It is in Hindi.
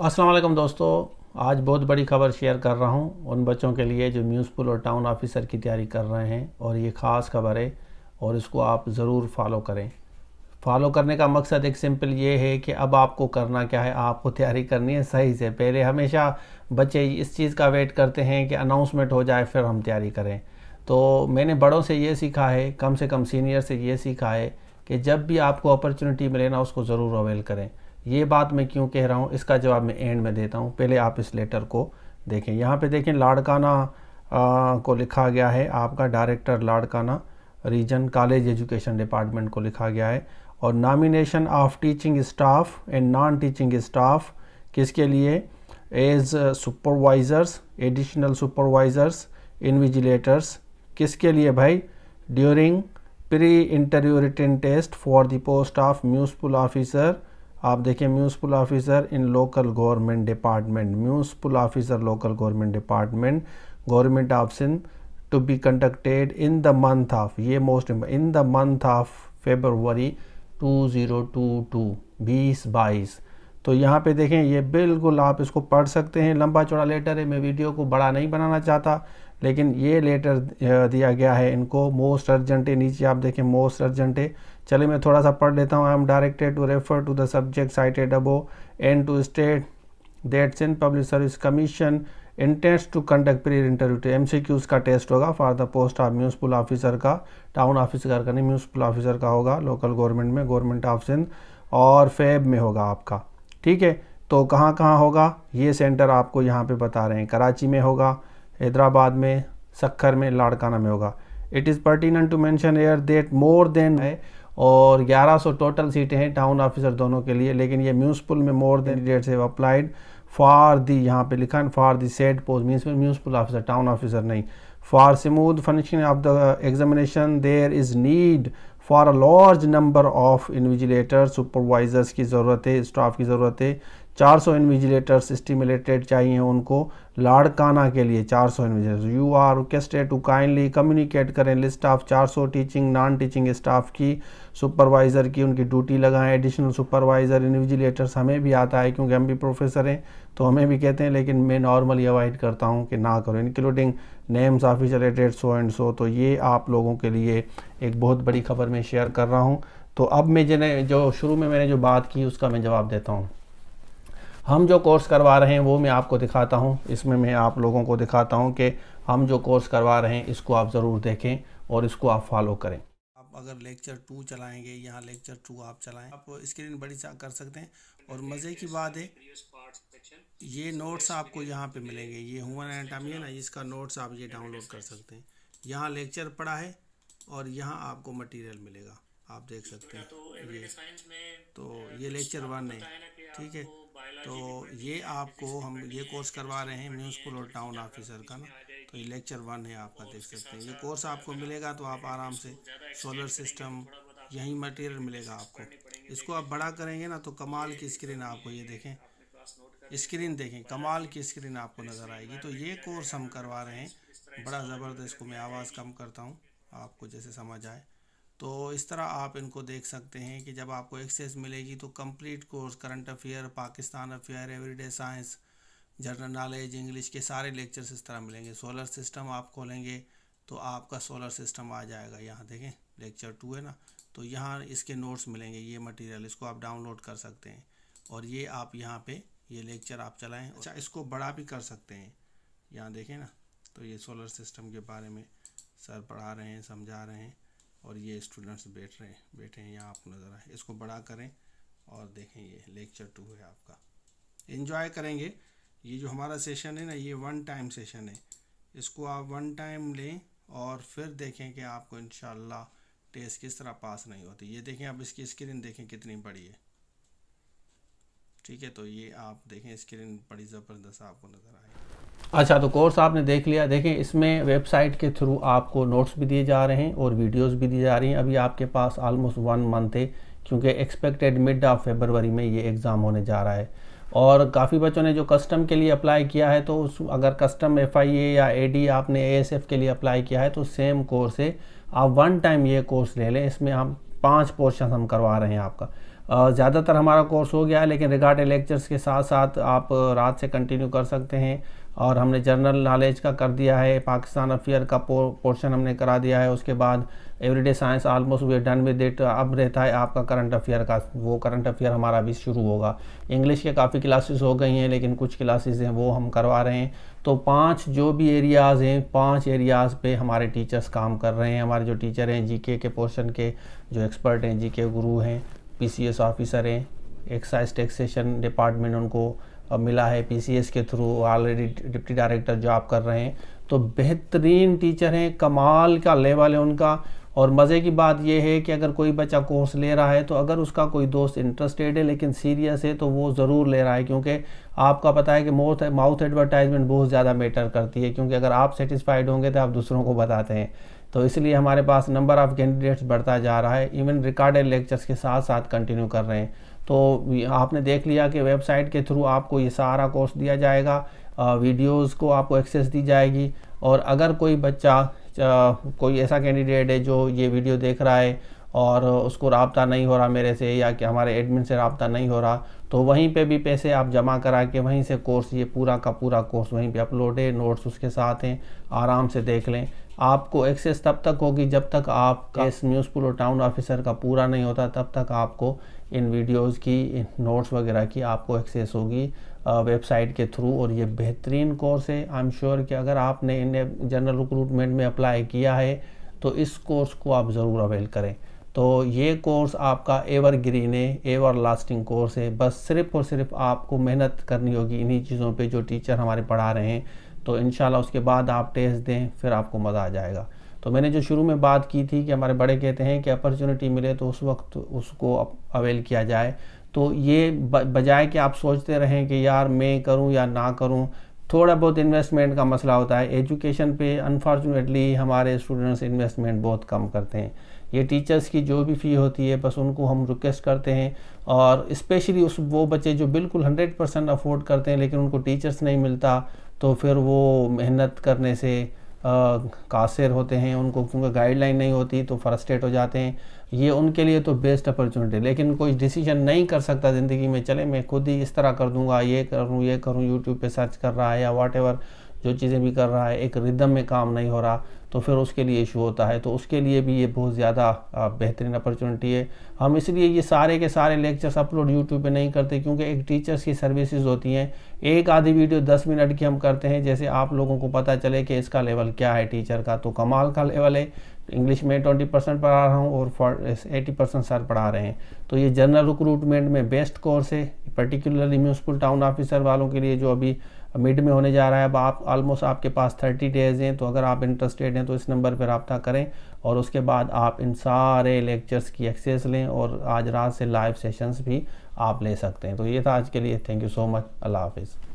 अस्सलाम वालेकुम दोस्तों आज बहुत बड़ी खबर शेयर कर रहा हूं उन बच्चों के लिए जो म्यूनसिपल और टाउन ऑफिसर की तैयारी कर रहे हैं और ये ख़ास खबर है और इसको आप ज़रूर फॉलो करें फॉलो करने का मकसद एक सिंपल ये है कि अब आपको करना क्या है आपको तैयारी करनी है सही से पहले हमेशा बच्चे इस चीज़ का वेट करते हैं कि अनाउंसमेंट हो जाए फिर हम तैयारी करें तो मैंने बड़ों से ये सीखा है कम से कम सीनियर से ये सीखा है कि जब भी आपको अपॉर्चुनिटी मिले ना उसको ज़रूर अवेल करें ये बात मैं क्यों कह रहा हूँ इसका जवाब मैं एंड में देता हूँ पहले आप इस लेटर को देखें यहाँ पे देखें लाड़काना आ, को लिखा गया है आपका director Larkana region college education department को लिखा गया है और nomination of teaching staff and non teaching staff किसके लिए as supervisors additional supervisors invigilators किसके लिए भाई during pre interview written test for the post of municipal officer आप देखें municipal officer in local government department municipal officer local government department government of Sindh to be conducted in the month of ये most in the month of February 2022 बीस बाईस तो यहाँ पे देखें ये बिल्कुल आप इसको पढ़ सकते हैं लंबा चौड़ा लेटर है मैं वीडियो को बड़ा नहीं बनाना चाहता लेकिन ये लेटर दिया गया है इनको मोस्ट अर्जेंट है नीचे आप देखें मोस्ट अर्जेंट है चलिए मैं थोड़ा सा पढ़ लेता हूँ I am directed to refer to the subject cited above and to state that Sindh public service commission intends to conduct pre interview to M का टेस्ट होगा for the post of municipal officer का टाउन ऑफिसर का नहीं म्यूनसिपल ऑफिसर का होगा लोकल गवर्नमेंट में गवर्नमेंट ऑफ सिंध और फेब में होगा आपका ठीक है तो कहाँ कहाँ होगा ये सेंटर आपको यहाँ पे बता रहे हैं कराची में होगा हैदराबाद में सक्खर में लाड़काना में होगा it is pertinent to mention here that more than है और 1100 टोटल सीटें हैं टाउन ऑफिसर दोनों के लिए लेकिन ये म्यूनसिपल में मोर देन डेट से अप्लाइड फार दी यहाँ पे लिखा है for the said post mean municipal officer town officer नहीं for smooth function of the examination there is need for a large number of invigilator supervisors की ज़रूरत है स्टाफ की ज़रूरत है 400 सौ इन्विजिलेटर्स स्टिमुलेटेड चाहिए उनको लाड़काना के लिए 400 सौ invigilators you are requested to kindly communicate करें list of 400 teaching non teaching staff की सुपरवाइज़र की उनकी ड्यूटी लगाएं एडिशनल सुपरवाइज़र इन्विजिलेटर्स हमें भी आता है क्योंकि हम भी प्रोफेसर हैं तो हमें भी कहते हैं लेकिन मैं नॉर्मली अवॉइड करता हूँ कि ना करो इंक्लूडिंग नेम्स ऑफिस एटेड सो एंड सो तो ये आप लोगों के लिए एक बहुत बड़ी खबर मैं शेयर कर रहा हूँ तो अब मैं जिन्हें जो शुरू में मैंने जो बात की उसका मैं जवाब देता हूँ हम जो कोर्स करवा रहे हैं वो मैं आपको दिखाता हूँ इसमें मैं आप लोगों को दिखाता हूँ कि हम जो कोर्स करवा रहे हैं इसको आप ज़रूर देखें और इसको आप फॉलो करें आप अगर लेक्चर टू चलाएंगे यहाँ लेक्चर टू आप चलाएं आप स्क्रीन बड़ी सा कर सकते हैं और मज़े की बात है ये नोट्स आपको यहाँ पे मिलेंगे ये ह्यूमन एनाटामी है ना इसका नोट्स आप ये डाउनलोड कर सकते हैं यहाँ लेक्चर पड़ा है और यहाँ आपको मटेरियल मिलेगा आप देख सकते हैं तो ये लेक्चर तो वन है ठीक है तो ये आपको हम ये कोर्स करवा रहे हैं म्यूनसिपल और टाउन ऑफिसर का ना तो ये लेक्चर वन है आपका देख सकते हैं ये कोर्स आपको मिलेगा तो आप आराम से सोलर सिस्टम यही मटेरियल मिलेगा आपको इसको आप बड़ा करेंगे ना तो कमाल की स्क्रीन आपको ये देखें स्क्रीन देखें कमाल की स्क्रीन आपको नज़र आएगी तो ये कोर्स हम करवा रहे हैं बड़ा ज़बरदस्त इसको मैं आवाज़ कम करता हूँ आपको जैसे समझ आए तो इस तरह आप इनको देख सकते हैं कि जब आपको एक्सेस मिलेगी तो complete course current affair Pakistan affair everyday science general knowledge English के सारे लेक्चर्स इस तरह मिलेंगे सोलर सिस्टम आप खोलेंगे तो आपका सोलर सिस्टम आ जाएगा यहाँ देखें लेक्चर टू है ना तो यहाँ इसके नोट्स मिलेंगे ये मटेरियल इसको आप डाउनलोड कर सकते हैं और ये आप यहाँ पे ये लेक्चर आप चलाएं अच्छा इसको बड़ा भी कर सकते हैं यहाँ देखें ना तो ये सोलर सिस्टम के बारे में सर पढ़ा रहे हैं समझा रहे हैं और ये स्टूडेंट्स बैठ रहे हैं बैठे हैं यहाँ आप नज़र आए इसको बड़ा करें और देखें ये लेक्चर टू है आपका इन्जॉय करेंगे ये जो हमारा सेशन है ना ये वन टाइम सेशन है इसको आप वन टाइम लें और फिर देखें कि आपको इन टेस्ट किस तरह पास नहीं होती ये देखें आप इसकी स्क्रीन देखें कितनी बड़ी है ठीक है तो ये आप देखें स्क्रीन बड़ी ज़बरदस्त आपको नज़र आएगी अच्छा तो कोर्स आपने देख लिया देखें इसमें वेबसाइट के थ्रू आपको नोट्स भी दिए जा रहे हैं और वीडियोस भी दी जा रही हैं अभी आपके पास ऑलमोस्ट वन मंथ है क्योंकि एक्सपेक्टेड मिड ऑफ फेबरवरी में ये एग्ज़ाम होने जा रहा है और काफ़ी बच्चों ने जो कस्टम के लिए अप्लाई किया है तो उस अगर कस्टम एफ या ए आपने ए के लिए अप्लाई किया है तो सेम कोर्स है आप वन टाइम ये कोर्स ले लें इसमें हम पाँच पोर्शन हम करवा रहे हैं आपका ज़्यादातर हमारा कोर्स हो गया है लेकिन रिगार्डिंग लेक्चर्स के साथ साथ आप रात से कंटिन्यू कर सकते हैं और हमने जनरल नॉलेज का कर दिया है पाकिस्तान अफेयर का पोर्शन हमने करा दिया है उसके बाद everyday science almost we done with it अब रहता है आपका करंट अफेयर का वो करंट अफेयर हमारा अभी शुरू होगा इंग्लिश के काफ़ी क्लासेस हो गई हैं लेकिन कुछ क्लासेस हैं वो हम करवा रहे हैं तो पांच जो भी एरियाज़ हैं पांच एरियाज़ पे हमारे टीचर्स काम कर रहे हैं हमारे जो टीचर हैं जी के पोर्शन के जो एक्सपर्ट हैं जी गुरु हैं पी ऑफिसर हैं एक्साइज टैक्सेशन डिपार्टमेंट उनको मिला है पीसीएस के through already deputy director job कर रहे हैं तो बेहतरीन टीचर हैं कमाल का लेवल है उनका और मज़े की बात यह है कि अगर कोई बच्चा कोर्स ले रहा है तो अगर उसका कोई दोस्त इंटरेस्टेड है लेकिन सीरियस है तो वो ज़रूर ले रहा है क्योंकि आपका पता है कि मोथ माउथ एडवर्टाइजमेंट बहुत ज़्यादा मैटर करती है क्योंकि अगर आप सेटिस्फाइड होंगे तो आप दूसरों को बताते हैं तो इसलिए हमारे पास नंबर ऑफ़ कैंडिडेट्स बढ़ता जा रहा है इवन रिकॉर्डेड लेक्चर्स के साथ साथ कंटिन्यू कर रहे हैं तो आपने देख लिया कि वेबसाइट के थ्रू आपको ये सारा कोर्स दिया जाएगा वीडियोस को आपको एक्सेस दी जाएगी और अगर कोई बच्चा कोई ऐसा कैंडिडेट है जो ये वीडियो देख रहा है और उसको रबता नहीं हो रहा मेरे से या कि हमारे एडमिन से रबता नहीं हो रहा तो वहीं पे भी पैसे आप जमा करा के वहीं से कोर्स ये पूरा का पूरा कोर्स वहीं पे अपलोड है नोट्स उसके साथ हैं आराम से देख लें आपको एक्सेस तब तक होगी जब तक आप इस म्यूनसिपल और टाउन ऑफिसर का पूरा नहीं होता तब तक आपको इन वीडियोज़ की इन नोट्स वगैरह की आपको एक्सेस होगी वेबसाइट के थ्रू और ये बेहतरीन कोर्स है आई एम श्योर कि अगर आपने इन जनरल रिक्रूटमेंट में अप्लाई किया है तो इस कोर्स को आप ज़रूर अवेल करें तो ये कोर्स आपका एवर ग्रीन है एवर लास्टिंग कोर्स है बस सिर्फ और सिर्फ आपको मेहनत करनी होगी इन्हीं चीज़ों पे जो टीचर हमारे पढ़ा रहे हैं तो इन उसके बाद आप टेस्ट दें फिर आपको मज़ा आ जाएगा तो मैंने जो शुरू में बात की थी कि हमारे बड़े कहते हैं कि अपॉर्चुनिटी मिले तो उस वक्त उसको अवेल किया जाए तो ये बजाय कि आप सोचते रहें कि यार मैं करूँ या ना करूँ थोड़ा बहुत इन्वेस्टमेंट का मसला होता है एजुकेशन पे अनफॉर्चुनेटली हमारे स्टूडेंट्स इन्वेस्टमेंट बहुत कम करते हैं ये टीचर्स की जो भी फ़ी होती है बस उनको हम रिक्वेस्ट करते हैं और इस्पेशली उस वो बच्चे जो बिल्कुल हंड्रेड परसेंट अफोर्ड करते हैं लेकिन उनको टीचर्स नहीं मिलता तो फिर वो मेहनत करने से कासिर होते हैं उनको क्योंकि गाइडलाइन नहीं होती तो फ्रस्ट्रेट हो जाते हैं ये उनके लिए तो बेस्ट अपॉर्चुनिटी लेकिन कोई डिसीजन नहीं कर सकता ज़िंदगी में चले मैं खुद ही इस तरह कर दूंगा ये करूँ ये करूँ यूट्यूब पे सर्च कर रहा है या वाट जो चीज़ें भी कर रहा है एक रिदम में काम नहीं हो रहा तो फिर उसके लिए इशू होता है तो उसके लिए भी ये बहुत ज़्यादा बेहतरीन अपॉर्चुनिटी है हम इसलिए ये सारे के सारे लेक्चर्स अपलोड यूट्यूब पे नहीं करते क्योंकि एक टीचर्स की सर्विसेज होती हैं एक आधी वीडियो दस मिनट की हम करते हैं जैसे आप लोगों को पता चले कि इसका लेवल क्या है टीचर का तो कमाल का लेवल है इंग्लिश में ट्वेंटी परसेंट पढ़ा रहा हूँ और एटी परसेंट सर पढ़ा रहे हैं तो ये जनरल रिक्रूटमेंट में बेस्ट कोर्स है पर्टिकुलरली म्यूनसिपल टाउन ऑफिसर वालों के लिए जो अभी मिड में होने जा रहा है अब आप ऑलमोस्ट आपके पास थर्टी डेज हैं तो अगर आप इंटरेस्टेड हैं तो इस नंबर पर रबता करें और उसके बाद आप इन सारे लेक्चर्स की एक्सेस लें और आज रात से लाइव सेशंस भी आप ले सकते हैं तो ये था आज के लिए थैंक यू सो मच अल्लाह हाफिज़